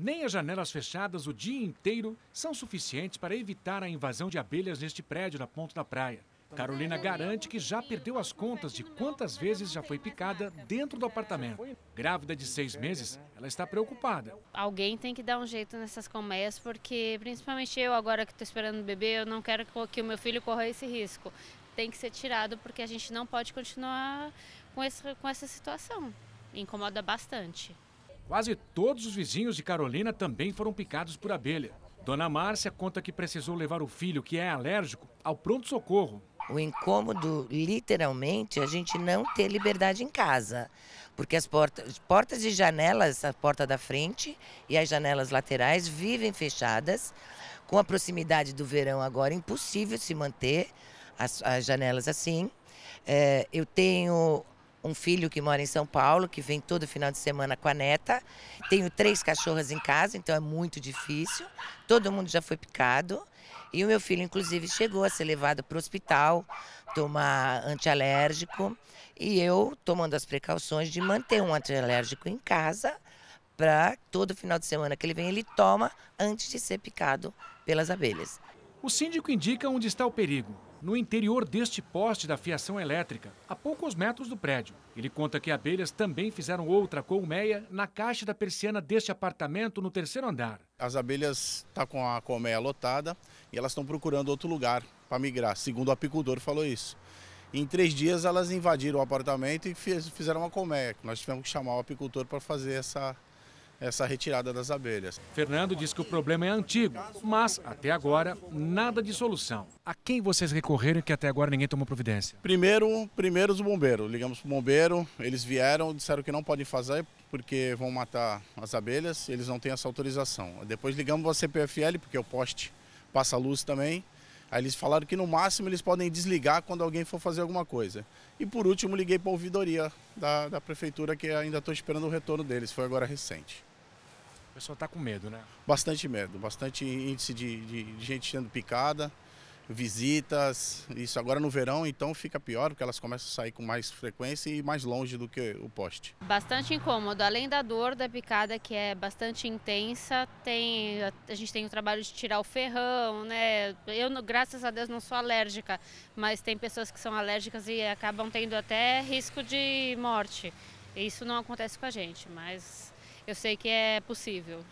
Nem as janelas fechadas o dia inteiro são suficientes para evitar a invasão de abelhas neste prédio na ponta da praia. Carolina garante que já perdeu as contas de quantas vezes já foi picada dentro do apartamento. Grávida de seis meses, ela está preocupada. Alguém tem que dar um jeito nessas colmeias, porque principalmente eu, agora que estou esperando o bebê, eu não quero que o meu filho corra esse risco. Tem que ser tirado, porque a gente não pode continuar com, esse, com essa situação. incomoda bastante. Quase todos os vizinhos de Carolina também foram picados por abelha. Dona Márcia conta que precisou levar o filho, que é alérgico, ao pronto-socorro. O incômodo, literalmente, é a gente não ter liberdade em casa. Porque as portas, portas e janelas, a porta da frente e as janelas laterais vivem fechadas. Com a proximidade do verão agora, impossível se manter as, as janelas assim. É, eu tenho um filho que mora em São Paulo, que vem todo final de semana com a neta. Tenho três cachorras em casa, então é muito difícil. Todo mundo já foi picado. E o meu filho, inclusive, chegou a ser levado para o hospital, tomar antialérgico. E eu tomando as precauções de manter um antialérgico em casa para todo final de semana que ele vem, ele toma antes de ser picado pelas abelhas. O síndico indica onde está o perigo no interior deste poste da fiação elétrica, a poucos metros do prédio. Ele conta que abelhas também fizeram outra colmeia na caixa da persiana deste apartamento no terceiro andar. As abelhas estão tá com a colmeia lotada e elas estão procurando outro lugar para migrar, segundo o apicultor falou isso. Em três dias elas invadiram o apartamento e fizeram uma colmeia. Nós tivemos que chamar o apicultor para fazer essa, essa retirada das abelhas. Fernando diz que o problema é antigo, mas até agora nada de solução. A quem vocês recorreram que até agora ninguém tomou providência? Primeiro, primeiro os bombeiros. Ligamos para o bombeiro, eles vieram, disseram que não podem fazer porque vão matar as abelhas, eles não têm essa autorização. Depois ligamos para a CPFL, porque o poste passa luz também. Aí eles falaram que no máximo eles podem desligar quando alguém for fazer alguma coisa. E por último liguei para a ouvidoria da, da prefeitura, que ainda estou esperando o retorno deles, foi agora recente pessoa está com medo, né? Bastante medo, bastante índice de, de, de, gente sendo picada, visitas, isso agora no verão então fica pior, porque elas começam a sair com mais frequência e mais longe do que o poste. Bastante incômodo, além da dor da picada que é bastante intensa, tem, a gente tem o trabalho de tirar o ferrão, né? Eu, graças a Deus, não sou alérgica, mas tem pessoas que são alérgicas e acabam tendo até risco de morte. Isso não acontece com a gente, mas eu sei que é possível.